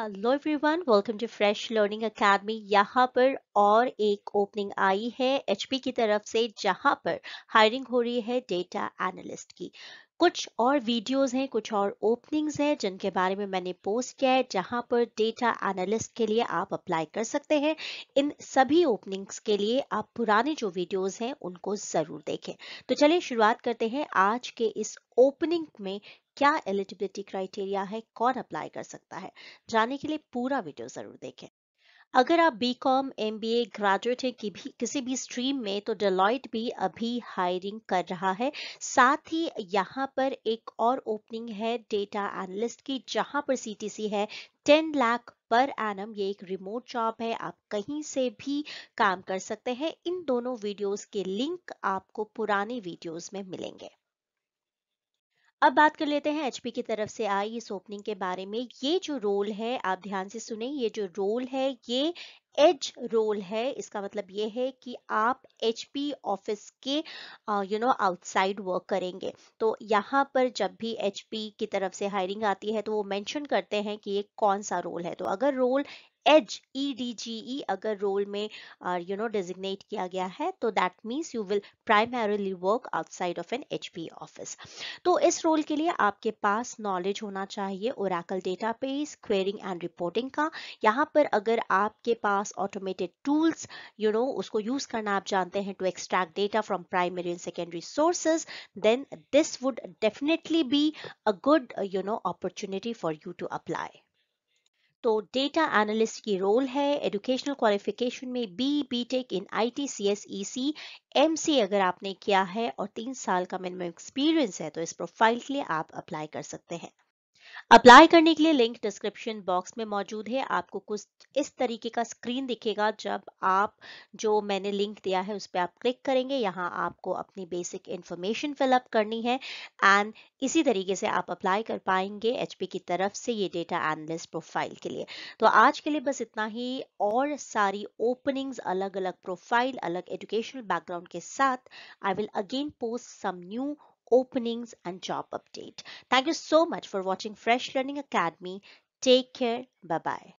Hello everyone welcome to fresh learning academy यहाँ पर और एक ओपनिंग आई है एचपी की तरफ से जहाँ पर हायरिंग हो रही है डेटा एनालिस्ट की कुछ और वीडियोस हैं कुछ और ओपनिंग्स हैं जिनके बारे में मैंने पोस्ट किया है जहाँ पर डेटा एनालिस्ट के लिए आप अप्लाई कर सकते हैं इन सभी ओपनिंग्स के लिए आप पुराने जो वीडियोस हैं उनको ज़रूर देखें तो चलिए शुरुआत करते हैं आज के इस ओपनिंग में क्या एलिजिबिलिटी क्राइटेरिया है कौन अप्लाई कर सकता है जाने के लिए पूरा वीडियो जरूर देखें अगर आप B com M B A graduate है कि भी किसी भी स्ट्रीम में तो डेलॉइट भी अभी हायरिंग कर रहा है साथ ही यहाँ पर एक और ओपनिंग है डेटा एनालिस्ट की जहां पर सीटीसी है 10 लाख पर एनम ये एक रिमोट जॉब है आप कहीं से भी काम कर सकते हैं इन दोनों वीडियोस के लिंक आपको पुराने वीडियोस में मिलेंगे अब बात कर लेते हैं एचपी की तरफ से आई इस ओपनिंग के बारे में ये जो रोल है आप ध्यान से सुने ये जो रोल है ये एज रोल है इसका मतलब ये है कि आप एच पी ऑफिस के यू नो आउटसाइड वर्क करेंगे तो यहाँ पर जब भी एच पी की तरफ से हायरिंग आती है तो वो मैंशन करते हैं कि ये कौन सा रोल है तो अगर role as E D G E अगर रोल में यू नो डेजिग्नेट किया गया है तो that means you will primarily work outside of an H P office तो इस रोल के लिए आपके पास नॉलेज होना चाहिए Oracle database querying and reporting का यहाँ पर अगर आपके पास पास ऑटोमेटेड टूल्स यू नो उसको यूज करना आप जानते हैं to extract data from primary and secondary sources then this would definitely be a good you know opportunity for you to apply तो डेटा एनालिस्ट की रोल है एजुकेशनल क्वालिफिकेशन में B B tech in I T C S E C M सी अगर आपने किया है और तीन साल का मिनिमम एक्सपीरियंस है तो इस प्रोफाइल के लिए आप अप्लाई कर सकते हैं अप्लाई करने के लिए लिंक डिस्क्रिप्शन बॉक्स में मौजूद है आपको कुछ इस तरीके का स्क्रीन दिखेगा जब आप जो मैंने लिंक दिया है उस पर आप क्लिक करेंगे यहाँ आपको अपनी बेसिक इन्फॉर्मेशन फिलअप करनी है एंड इसी तरीके से आप अप्लाई कर पाएंगे एच की तरफ से ये डेटा एनालिस्ट प्रोफाइल के लिए तो आज के लिए बस इतना ही और सारी ओपनिंग्स अलग अलग प्रोफाइल अलग एजुकेशनल बैकग्राउंड के साथ I will again post some new openings and job update. Thank you so much for watching Fresh Learning Academy. Take care. Bye-bye.